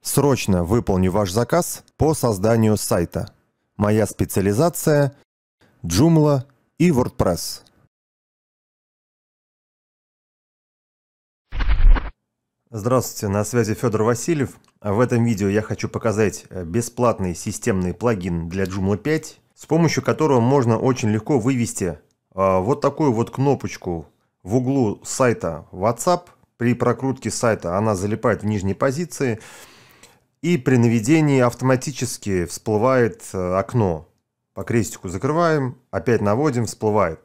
Срочно выполню ваш заказ по созданию сайта. Моя специализация – Joomla и WordPress. Здравствуйте, на связи Федор Васильев. В этом видео я хочу показать э, бесплатный системный плагин для Joomla 5, с помощью которого можно очень легко вывести э, вот такую вот кнопочку в углу сайта WhatsApp. При прокрутке сайта она залипает в нижней позиции – и при наведении автоматически всплывает э, окно. По крестику закрываем, опять наводим, всплывает.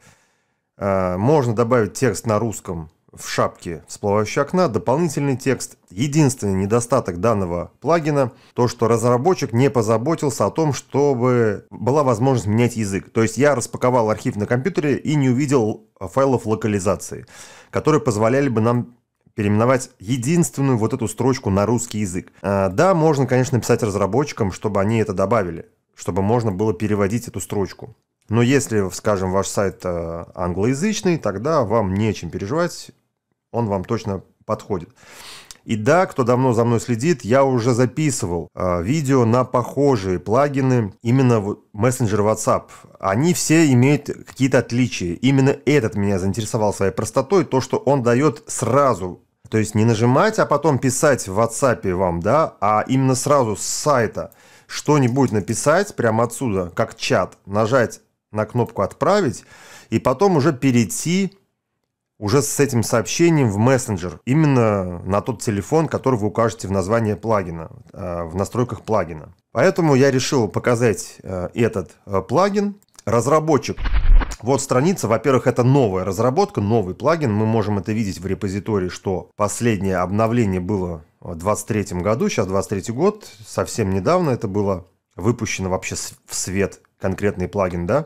Э, можно добавить текст на русском в шапке всплывающего окна, дополнительный текст. Единственный недостаток данного плагина – то, что разработчик не позаботился о том, чтобы была возможность менять язык. То есть я распаковал архив на компьютере и не увидел файлов локализации, которые позволяли бы нам переименовать единственную вот эту строчку на русский язык. А, да, можно, конечно, писать разработчикам, чтобы они это добавили, чтобы можно было переводить эту строчку. Но если, скажем, ваш сайт э, англоязычный, тогда вам нечем переживать, он вам точно подходит. И да, кто давно за мной следит, я уже записывал э, видео на похожие плагины именно в мессенджер WhatsApp. Они все имеют какие-то отличия. Именно этот меня заинтересовал своей простотой, то, что он дает сразу то есть не нажимать, а потом писать в WhatsApp вам, да, а именно сразу с сайта что-нибудь написать прямо отсюда, как чат, нажать на кнопку «Отправить», и потом уже перейти уже с этим сообщением в мессенджер, именно на тот телефон, который вы укажете в названии плагина, э, в настройках плагина. Поэтому я решил показать э, этот э, плагин. Разработчик. Вот страница, во-первых, это новая разработка, новый плагин. Мы можем это видеть в репозитории, что последнее обновление было в 23 году, сейчас 23 год, совсем недавно это было выпущено вообще в свет конкретный плагин, да.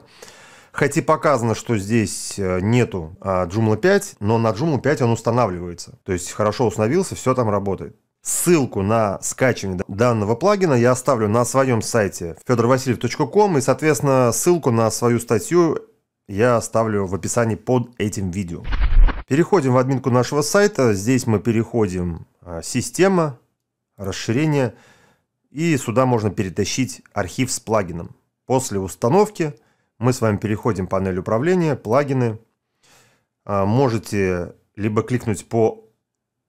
Хоть и показано, что здесь э, нету а, Joomla 5, но на Joomla 5 он устанавливается. То есть хорошо установился, все там работает. Ссылку на скачивание данного плагина я оставлю на своем сайте fedorvasiliev.com и, соответственно, ссылку на свою статью я оставлю в описании под этим видео. Переходим в админку нашего сайта. Здесь мы переходим а, «Система», «Расширение», и сюда можно перетащить архив с плагином. После установки – мы с вами переходим в панель управления, плагины. А, можете либо кликнуть по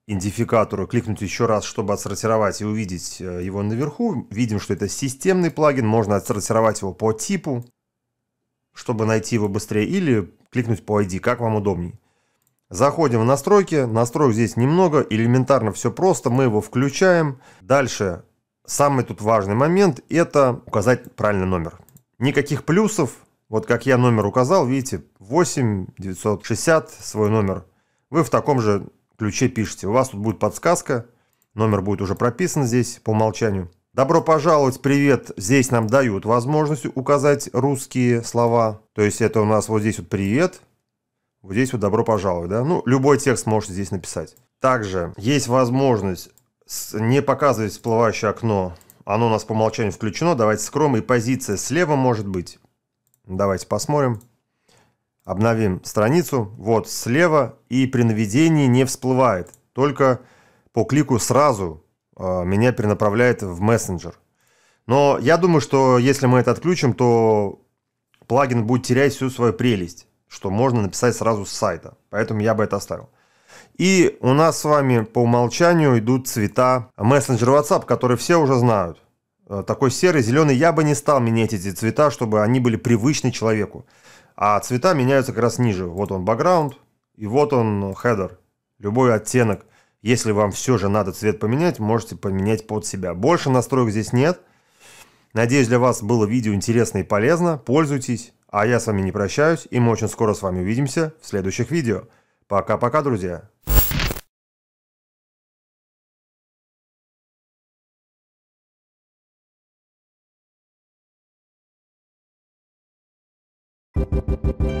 идентификатору, кликнуть еще раз, чтобы отсортировать и увидеть э, его наверху. Видим, что это системный плагин, можно отсортировать его по типу, чтобы найти его быстрее, или кликнуть по ID, как вам удобнее. Заходим в настройки, настроек здесь немного, элементарно все просто, мы его включаем. Дальше, самый тут важный момент, это указать правильный номер. Никаких плюсов, вот как я номер указал, видите, 8 960 свой номер. Вы в таком же ключе пишете. У вас тут будет подсказка, номер будет уже прописан здесь по умолчанию. Добро пожаловать, привет. Здесь нам дают возможность указать русские слова. То есть это у нас вот здесь вот привет, вот здесь вот добро пожаловать, да? Ну, любой текст можете здесь написать. Также есть возможность не показывать всплывающее окно. Оно у нас по умолчанию включено. Давайте скром и позиция слева может быть. Давайте посмотрим. Обновим страницу. Вот слева и при наведении не всплывает. Только по клику сразу а, меня перенаправляет в мессенджер. Но я думаю, что если мы это отключим, то плагин будет терять всю свою прелесть, что можно написать сразу с сайта. Поэтому я бы это оставил. И у нас с вами по умолчанию идут цвета мессенджера WhatsApp, которые все уже знают. Э, такой серый, зеленый, я бы не стал менять эти цвета, чтобы они были привычны человеку. А цвета меняются как раз ниже. Вот он бэкграунд, и вот он хедер. Любой оттенок. Если вам все же надо цвет поменять, можете поменять под себя. Больше настроек здесь нет. Надеюсь, для вас было видео интересно и полезно. Пользуйтесь. А я с вами не прощаюсь, и мы очень скоро с вами увидимся в следующих видео. Пока-пока, друзья! Thank you.